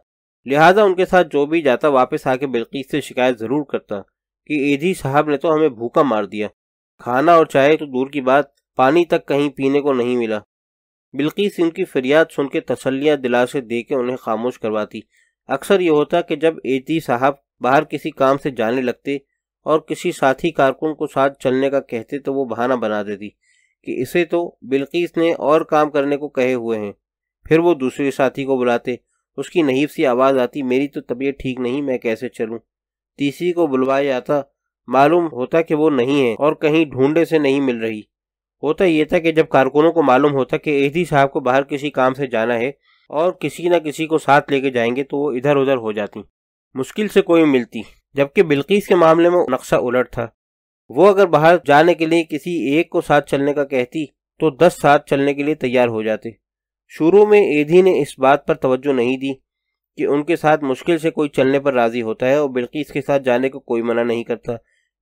لہذا ان کے ساتھ جو بھی جاتا واپس آ کے بلقیس سے شکایت ضرور کرتا کہ ایدھی صاحب نے تو ہمیں بھوکا مار دیا کھانا اور چائے تو دور کی بات پانی تک کہیں پینے کو نہیں ملا بلقیس ان کی فریاد سن کے تسلیہ دلا سے دے کے انہیں خاموش کرواتی اکثر یہ ہوتا کہ جب ایتی صاحب باہر کسی کام سے جانے لگتے اور کسی ساتھی کارکن کو ساتھ چلنے کا کہتے تو وہ بہانہ بنا دیتی کہ اسے تو بلقیس نے اور کام کرنے کو کہے ہوئے ہیں پھر وہ دوسرے ساتھی کو بلاتے اس کی نحیف سی آواز آتی میری تو طبیعت ٹھیک نہیں میں کیسے چلوں تیسری کو بلوایا جاتا معلوم ہوتا کہ وہ نہیں ہے اور کہیں ڈھونڈے سے نہیں مل رہی ہوتا یہ تھا کہ جب کارکنوں کو معلوم ہوتا کہ اہدی صاحب کو باہر کسی کام سے جانا ہے اور کسی نہ کسی کو ساتھ لے کے جائیں گے تو وہ ادھر ادھر ہو جاتی مشکل سے کوئی ملتی جبکہ بلقیس کے معاملے میں نقشہ تھا وہ اگر باہر جانے کے لیے کسی ایک کو ساتھ چلنے کا کہتی تو دس ساتھ چلنے کے لیے تیار ہو جاتے شروع میں ایدھی نے اس بات پر توجہ نہیں دی کہ ان کے ساتھ مشکل سے کوئی چلنے پر راضی ہوتا ہے اور بلقیس کے ساتھ جانے کو کوئی منع نہیں کرتا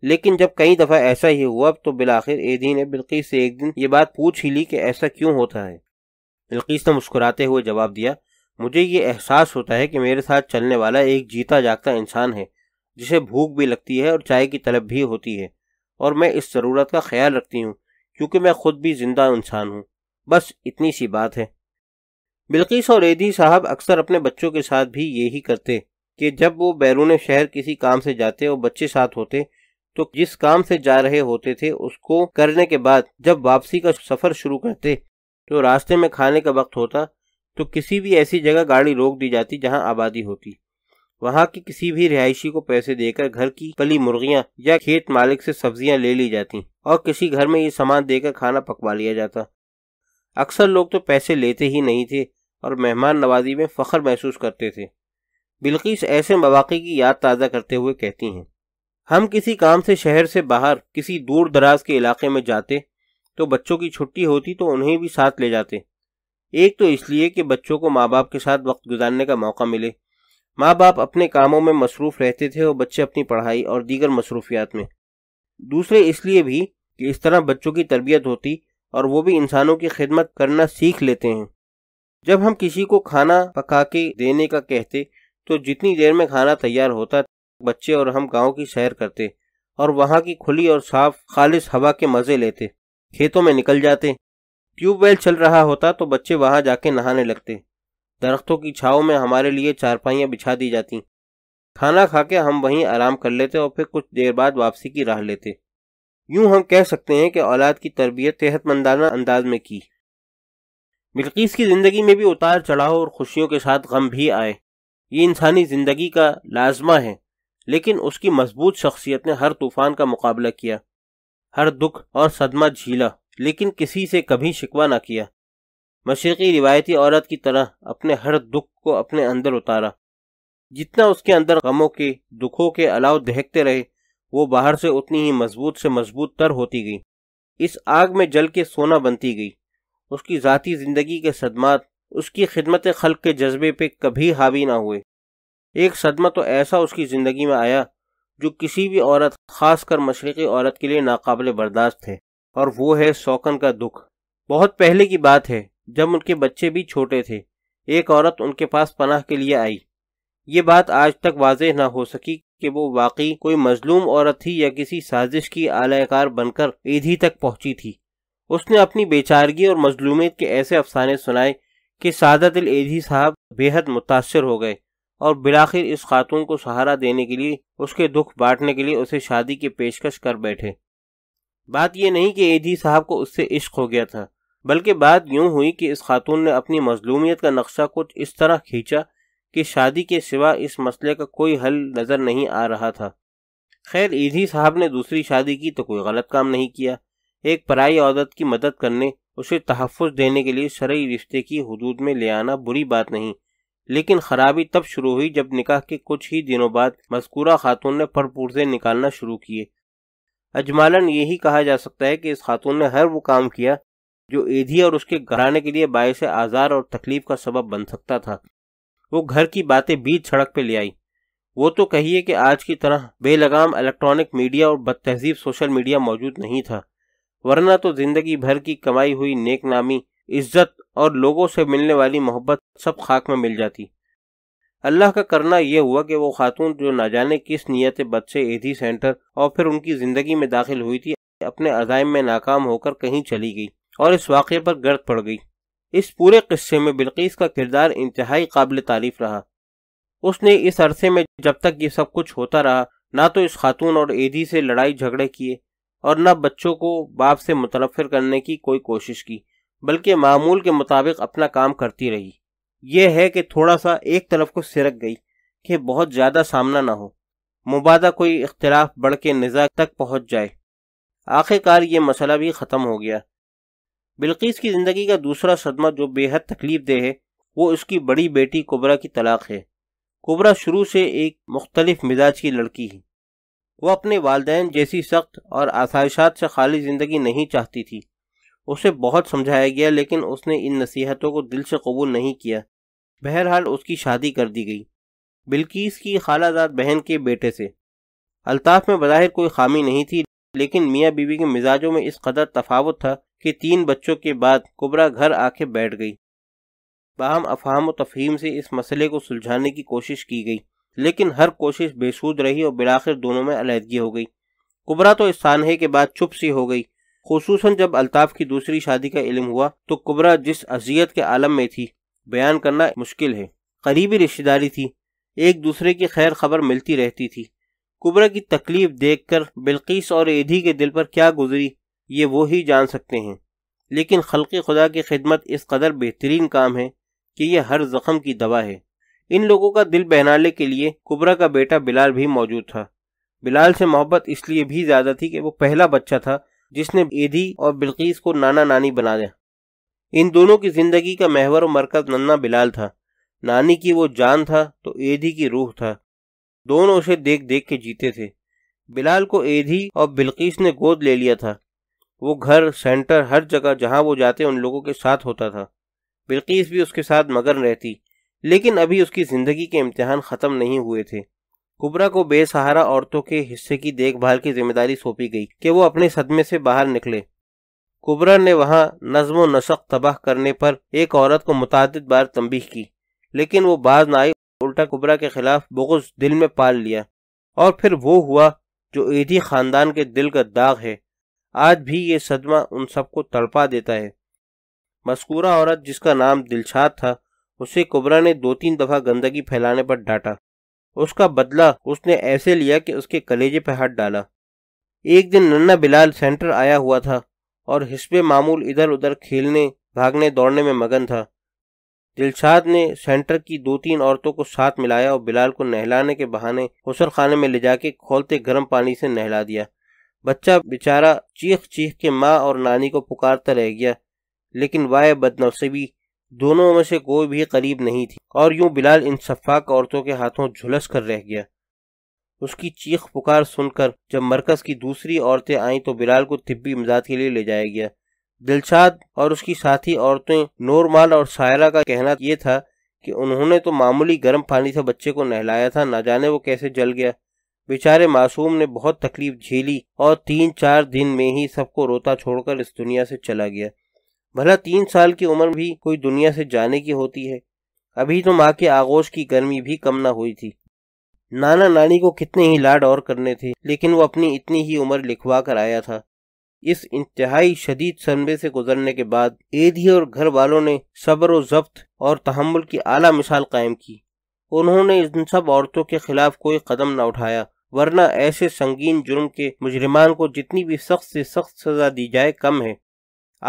لیکن جب کئی دفعہ ایسا ہی ہوا تو بالآخر ایدھی نے بلقیس سے ایک دن یہ بات پوچھ ہی لی کہ ایسا کیوں ہوتا ہے بلقیس نے مسکراتے ہوئے جواب دیا مجھے یہ احساس ہوتا ہے کہ میرے ساتھ چلنے والا ایک جیتا جاگتا انسان ہے جسے بھوک بھی لگتی ہے اور چائے کی طلب بھی ہوتی ہے اور میں اس ضرورت کا خیال رکھتی ہوں کیونکہ میں خود بھی زندہ انسان ہوں بس اتنی سی بات ہے بلقیس اور ایدھی صاحب اکثر اپنے بچوں کے ساتھ بھی یہی کرتے کہ جب وہ بیرون شہر کسی کام سے جاتے اور بچے ساتھ ہوتے تو جس کام سے جا رہے ہوتے تھے اس کو کرنے کے بعد جب واپسی کا سفر شروع کرتے تو راستے میں کھانے کا وقت ہوتا تو کسی بھی ایسی جگہ گاڑی روک دی جاتی جہاں آبادی ہوتی وہاں کی کسی بھی رہائشی کو پیسے دے کر گھر کی پلی مرغیاں یا کھیت مالک سے سبزیاں لے لی جاتی اور کسی گھر میں یہ سامان دے کر کھانا پکوا لیا جاتا اکثر لوگ تو پیسے لیتے ہی نہیں تھے اور مہمان نوازی میں فخر محسوس کرتے تھے بلقیس ایسے مواقع کی یاد تازہ کرتے ہوئے کہتی ہیں ہم کسی کام سے شہر سے باہر کسی دور دراز کے علاقے میں جاتے تو بچوں کی چھٹی ہوتی تو انہیں بھی ساتھ لے جاتے ایک تو اس لیے کہ بچوں کو ماں باپ کے ساتھ وقت گزارنے کا موقع ملے ماں باپ اپنے کاموں میں مصروف رہتے تھے اور بچے اپنی پڑھائی اور دیگر مصروفیات میں دوسرے اس لیے بھی کہ اس طرح بچوں کی تربیت ہوتی اور وہ بھی انسانوں کی خدمت کرنا سیکھ لیتے ہیں جب ہم کسی کو کھانا پکا کے دینے کا کہتے تو جتنی دیر میں کھانا تیار ہوتا بچے اور ہم گاؤں کی سیر کرتے اور وہاں کی کھلی اور صاف خالص ہوا کے مزے لیتے کھیتوں میں نکل جاتے ٹیوب ویل چل رہا ہوتا تو بچے وہاں جا کے نہانے لگتے درختوں کی چھاؤں میں ہمارے لیے چارپائیاں بچھا دی جاتی کھانا کھا کے ہم وہیں آرام کر لیتے اور پھر کچھ دیر بعد واپسی کی راہ لیتے یوں ہم کہہ سکتے ہیں کہ اولاد کی تربیت صحت مندانہ انداز میں کی بلقیس کی زندگی میں بھی اتار چڑھاؤ اور خوشیوں کے ساتھ غم بھی آئے یہ انسانی زندگی کا لازمہ ہے لیکن اس کی مضبوط شخصیت نے ہر طوفان کا مقابلہ کیا ہر دکھ اور صدمہ جھیلا لیکن کسی سے کبھی شکوہ نہ کیا مشرقی روایتی عورت کی طرح اپنے ہر دکھ کو اپنے اندر اتارا جتنا اس کے اندر غموں کے دکھوں کے علاوہ دہکتے رہے وہ باہر سے اتنی ہی مضبوط سے مضبوط تر ہوتی گئی اس آگ میں جل کے سونا بنتی گئی اس کی ذاتی زندگی کے صدمات اس کی خدمت خلق کے جذبے پہ کبھی حاوی نہ ہوئے ایک صدمہ تو ایسا اس کی زندگی میں آیا جو کسی بھی عورت خاص کر مشرقی عورت کے لیے ناقابل برداشت تھے اور وہ ہے سوکن کا دکھ بہت پہلے کی بات ہے جب ان کے بچے بھی چھوٹے تھے ایک عورت ان کے پاس پناہ کے لیے آئی یہ بات آج تک واضح نہ ہو سکی کہ وہ واقعی کوئی مظلوم عورت تھی یا کسی سازش کی اعلی کار بن کر ایدھی تک پہنچی تھی اس نے اپنی بیچارگی اور مظلومیت کے ایسے افسانے سنائے کہ سعادت الیدھی صاحب حد متاثر ہو گئے اور بلاخر اس خاتون کو سہارا دینے کے لیے اس کے دکھ بانٹنے کے لیے اسے شادی کی پیشکش کر بیٹھے بات یہ نہیں کہ ایدھی صاحب کو اس سے عشق ہو گیا تھا بلکہ بات یوں ہوئی کہ اس خاتون نے اپنی مظلومیت کا نقشہ کچھ اس طرح کھینچا کہ شادی کے سوا اس مسئلے کا کوئی حل نظر نہیں آ رہا تھا خیر ایدھی صاحب نے دوسری شادی کی تو کوئی غلط کام نہیں کیا ایک پرائی عورت کی مدد کرنے اسے تحفظ دینے کے لیے شرعی رشتے کی حدود میں لے آنا بری بات نہیں لیکن خرابی تب شروع ہوئی جب نکاح کے کچھ ہی دنوں بعد مذکورہ خاتون نے پھڑپورزے نکالنا شروع کیے اجمالاً یہی کہا جا سکتا ہے کہ اس خاتون نے ہر وہ کام کیا جو ایدھی اور اس کے گھرانے کے لیے باعث آزار اور تکلیف کا سبب بن سکتا تھا وہ گھر کی باتیں بیت سڑک پہ لے آئی وہ تو کہیے کہ آج کی طرح بے لگام الیکٹرانک میڈیا اور بدتہذیب سوشل میڈیا موجود نہیں تھا ورنہ تو زندگی بھر کی کمائی ہوئی نیک نامی عزت اور لوگوں سے ملنے والی محبت سب خاک میں مل جاتی اللہ کا کرنا یہ ہوا کہ وہ خاتون جو نہ جانے کس نیت بد سے ایدھی سینٹر اور پھر ان کی زندگی میں داخل ہوئی تھی اپنے عزائم میں ناکام ہو کر کہیں چلی گئی اور اس واقعے پر گرد پڑ گئی اس پورے قصے میں بلقیس کا کردار انتہائی قابل تعریف رہا اس نے اس عرصے میں جب تک یہ سب کچھ ہوتا رہا نہ تو اس خاتون اور ایدھی سے لڑائی جھگڑے کیے اور نہ بچوں کو باپ سے متنفر کرنے کی کوئی کوشش کی بلکہ معمول کے مطابق اپنا کام کرتی رہی یہ ہے کہ تھوڑا سا ایک طرف کو سرک گئی کہ بہت زیادہ سامنا نہ ہو مبادہ کوئی اختلاف بڑھ کے نزا تک پہنچ جائے آخر کار یہ مسئلہ بھی ختم ہو گیا بلقیس کی زندگی کا دوسرا صدمہ جو بے حد تکلیف دہ ہے وہ اس کی بڑی بیٹی کبرا کی طلاق ہے کبرا شروع سے ایک مختلف مزاج کی لڑکی ہے وہ اپنے والدین جیسی سخت اور آسائشات سے خالی زندگی نہیں چاہتی تھی اسے بہت سمجھایا گیا لیکن اس نے ان نصیحتوں کو دل سے قبول نہیں کیا بہرحال اس کی شادی کر دی گئی بلکیس کی خالہ زاد بہن کے بیٹے سے الطاف میں بظاہر کوئی خامی نہیں تھی لیکن میاں بیوی بی کے مزاجوں میں اس قدر تفاوت تھا کہ تین بچوں کے بعد کبرا گھر آ کے بیٹھ گئی باہم افہام و تفہیم سے اس مسئلے کو سلجھانے کی کوشش کی گئی لیکن ہر کوشش بے سود رہی اور بلاخر دونوں میں علیحدگی ہو گئی کبرا تو اس سانحے کے بعد چپ سی ہو گئی خصوصاً جب الطاف کی دوسری شادی کا علم ہوا تو کبرا جس اذیت کے عالم میں تھی بیان کرنا مشکل ہے قریبی رشتہ داری تھی ایک دوسرے کی خیر خبر ملتی رہتی تھی کبرا کی تکلیف دیکھ کر بلقیس اور ایدھی کے دل پر کیا گزری یہ وہ ہی جان سکتے ہیں لیکن خلق خدا کی خدمت اس قدر بہترین کام ہے کہ یہ ہر زخم کی دوا ہے ان لوگوں کا دل بہنالے کے لیے کبرا کا بیٹا بلال بھی موجود تھا بلال سے محبت اس لیے بھی زیادہ تھی کہ وہ پہلا بچہ تھا جس نے ایدھی اور بلقیس کو نانا نانی بنا دیا ان دونوں کی زندگی کا محور و مرکز ننا بلال تھا نانی کی وہ جان تھا تو ایدھی کی روح تھا دونوں اسے دیکھ دیکھ کے جیتے تھے بلال کو ایدھی اور بلقیس نے گود لے لیا تھا وہ گھر سینٹر ہر جگہ جہاں وہ جاتے ان لوگوں کے ساتھ ہوتا تھا بلقیس بھی اس کے ساتھ مگن رہتی لیکن ابھی اس کی زندگی کے امتحان ختم نہیں ہوئے تھے کبرا کو بے سہارا عورتوں کے حصے کی دیکھ بھال کی ذمہ داری سونپی گئی کہ وہ اپنے صدمے سے باہر نکلے کبرا نے وہاں نظم و نشق تباہ کرنے پر ایک عورت کو متعدد بار تنبیہ کی لیکن وہ باز نہ آئی الٹا کبرا کے خلاف بغض دل میں پال لیا اور پھر وہ ہوا جو عیدی خاندان کے دل کا داغ ہے آج بھی یہ صدمہ ان سب کو تڑپا دیتا ہے مذکورہ عورت جس کا نام دلشاد تھا اسے کبرا نے دو تین دفعہ گندگی پھیلانے پر ڈانٹا اس کا بدلہ اس نے ایسے لیا کہ اس کے کلیجے پہ ہٹ ڈالا ایک دن ننا بلال سینٹر آیا ہوا تھا اور حسب معمول ادھر ادھر کھیلنے بھاگنے دوڑنے میں مگن تھا دلشاد نے سینٹر کی دو تین عورتوں کو ساتھ ملایا اور بلال کو نہلانے کے بہانے حسر خانے میں لے جا کے کھولتے گرم پانی سے نہلا دیا بچہ بچارہ چیخ چیخ کے ماں اور نانی کو پکارتا رہ گیا لیکن وائے بدنصیبی دونوں میں سے کوئی بھی قریب نہیں تھی اور یوں بلال ان شفاق عورتوں کے ہاتھوں جھلس کر رہ گیا اس کی چیخ پکار سن کر جب مرکز کی دوسری عورتیں آئیں تو بلال کو طبی امداد کے لیے لے جایا گیا دلشاد اور اس کی ساتھی عورتیں نورمال اور سائرہ کا کہنا یہ تھا کہ انہوں نے تو معمولی گرم پانی سے بچے کو نہلایا تھا نہ جانے وہ کیسے جل گیا بیچارے معصوم نے بہت تکلیف جھیلی اور تین چار دن میں ہی سب کو روتا چھوڑ کر اس دنیا سے چلا گیا بھلا تین سال کی عمر بھی کوئی دنیا سے جانے کی ہوتی ہے ابھی تو ماں کے آغوش کی گرمی بھی کم نہ ہوئی تھی نانا نانی کو کتنے ہی لاڈ اور کرنے تھے لیکن وہ اپنی اتنی ہی عمر لکھوا کر آیا تھا اس انتہائی شدید سنبے سے گزرنے کے بعد ایدھی اور گھر والوں نے صبر و ضبط اور تحمل کی اعلیٰ مثال قائم کی انہوں نے ان سب عورتوں کے خلاف کوئی قدم نہ اٹھایا ورنہ ایسے سنگین جرم کے مجرمان کو جتنی بھی سخت سے سخت سزا دی جائے کم ہے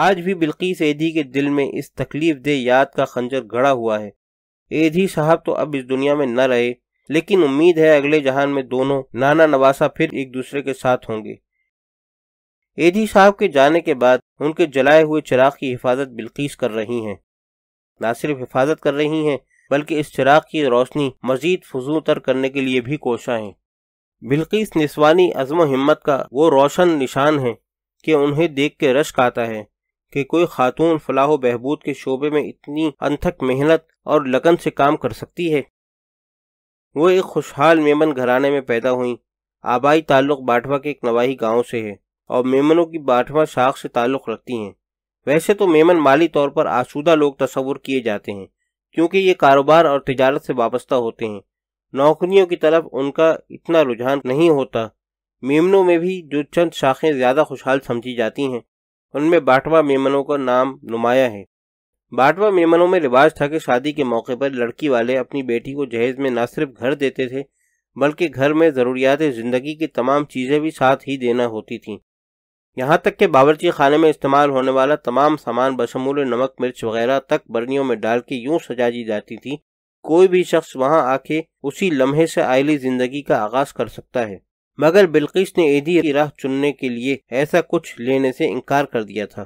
آج بھی بلقیس ایدھی کے دل میں اس تکلیف دہ یاد کا خنجر گڑا ہوا ہے ایدھی صاحب تو اب اس دنیا میں نہ رہے لیکن امید ہے اگلے جہان میں دونوں نانا نواسا پھر ایک دوسرے کے ساتھ ہوں گے ایدھی صاحب کے جانے کے بعد ان کے جلائے ہوئے چراغ کی حفاظت بلقیس کر رہی ہیں نہ صرف حفاظت کر رہی ہیں بلکہ اس چراغ کی روشنی مزید فضو تر کرنے کے لیے بھی کوشاں ہیں بلقیس نسوانی عزم و ہمت کا وہ روشن نشان ہے کہ انہیں دیکھ کے رشک آتا ہے کہ کوئی خاتون فلاح و بہبود کے شعبے میں اتنی انتھک محنت اور لگن سے کام کر سکتی ہے وہ ایک خوشحال میمن گھرانے میں پیدا ہوئیں آبائی تعلق باٹوا کے ایک نواحی گاؤں سے ہے اور میمنوں کی باٹھوا شاخ سے تعلق رکھتی ہیں ویسے تو میمن مالی طور پر آسودہ لوگ تصور کیے جاتے ہیں کیونکہ یہ کاروبار اور تجارت سے وابستہ ہوتے ہیں نوکریوں کی طرف ان کا اتنا رجحان نہیں ہوتا میمنوں میں بھی جو چند شاخیں زیادہ خوشحال سمجھی جاتی ہیں ان میں باٹوا میمنوں کا نام نمایاں ہے باٹوا میمنوں میں رواج تھا کہ شادی کے موقع پر لڑکی والے اپنی بیٹی کو جہیز میں نہ صرف گھر دیتے تھے بلکہ گھر میں ضروریات زندگی کی تمام چیزیں بھی ساتھ ہی دینا ہوتی تھیں یہاں تک کہ باورچی خانے میں استعمال ہونے والا تمام سامان بشمول نمک مرچ وغیرہ تک برنیوں میں ڈال کے یوں سجا دی جاتی تھی کوئی بھی شخص وہاں آ کے اسی لمحے سے آئلی زندگی کا آغاز کر سکتا ہے مگر بلقیس نے راہ چننے کے لیے ایسا کچھ لینے سے انکار کر دیا تھا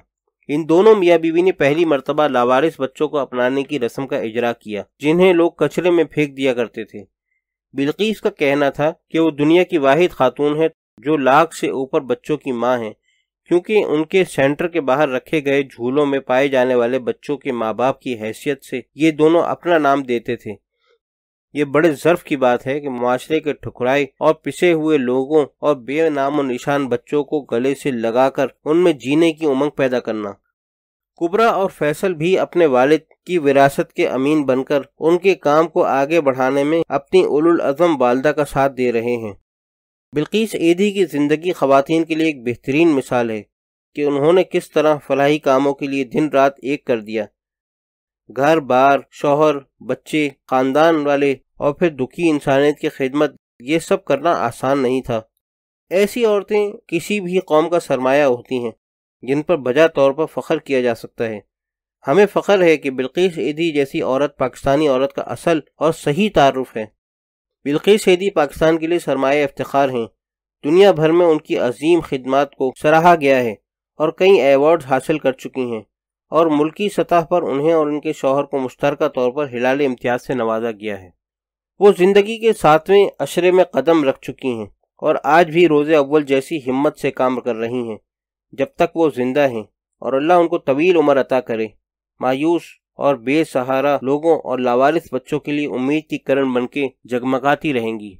ان دونوں میاں بیوی نے پہلی مرتبہ لاوارس بچوں کو اپنانے کی رسم کا اجرا کیا جنہیں لوگ کچرے میں پھینک دیا کرتے تھے بلقیس کا کہنا تھا کہ وہ دنیا کی واحد خاتون ہے جو لاکھ سے اوپر بچوں کی ماں ہیں کیونکہ ان کے سینٹر کے باہر رکھے گئے جھولوں میں پائے جانے والے بچوں کے ماں باپ کی حیثیت سے یہ دونوں اپنا نام دیتے تھے یہ بڑے ظرف کی بات ہے کہ معاشرے کے ٹھکرائے اور پسے ہوئے لوگوں اور بے نام و نشان بچوں کو گلے سے لگا کر ان میں جینے کی امنگ پیدا کرنا کبرا اور فیصل بھی اپنے والد کی وراثت کے امین بن کر ان کے کام کو آگے بڑھانے میں اپنی اول العظم والدہ کا ساتھ دے رہے ہیں بلقیس ایدھی کی زندگی خواتین کے لیے ایک بہترین مثال ہے کہ انہوں نے کس طرح فلاحی کاموں کے لیے دن رات ایک کر دیا گھر بار شوہر بچے خاندان والے اور پھر دکھی انسانیت کی خدمت یہ سب کرنا آسان نہیں تھا ایسی عورتیں کسی بھی قوم کا سرمایہ ہوتی ہیں جن پر بجا طور پر فخر کیا جا سکتا ہے ہمیں فخر ہے کہ بلقیس عیدی جیسی عورت پاکستانی عورت کا اصل اور صحیح تعارف ہے بلقیس عیدی پاکستان کے لیے سرمایہ افتخار ہیں دنیا بھر میں ان کی عظیم خدمات کو سراہا گیا ہے اور کئی ایوارڈز حاصل کر چکی ہیں اور ملکی سطح پر انہیں اور ان کے شوہر کو مشترکہ طور پر ہلال امتیاز سے نوازا گیا ہے وہ زندگی کے ساتویں اشرے میں قدم رکھ چکی ہیں اور آج بھی روز اول جیسی ہمت سے کام کر رہی ہیں جب تک وہ زندہ ہیں اور اللہ ان کو طویل عمر عطا کرے مایوس اور بے سہارا لوگوں اور لاوارث بچوں کے لیے امید کی کرن بن کے جگمگاتی رہیں گی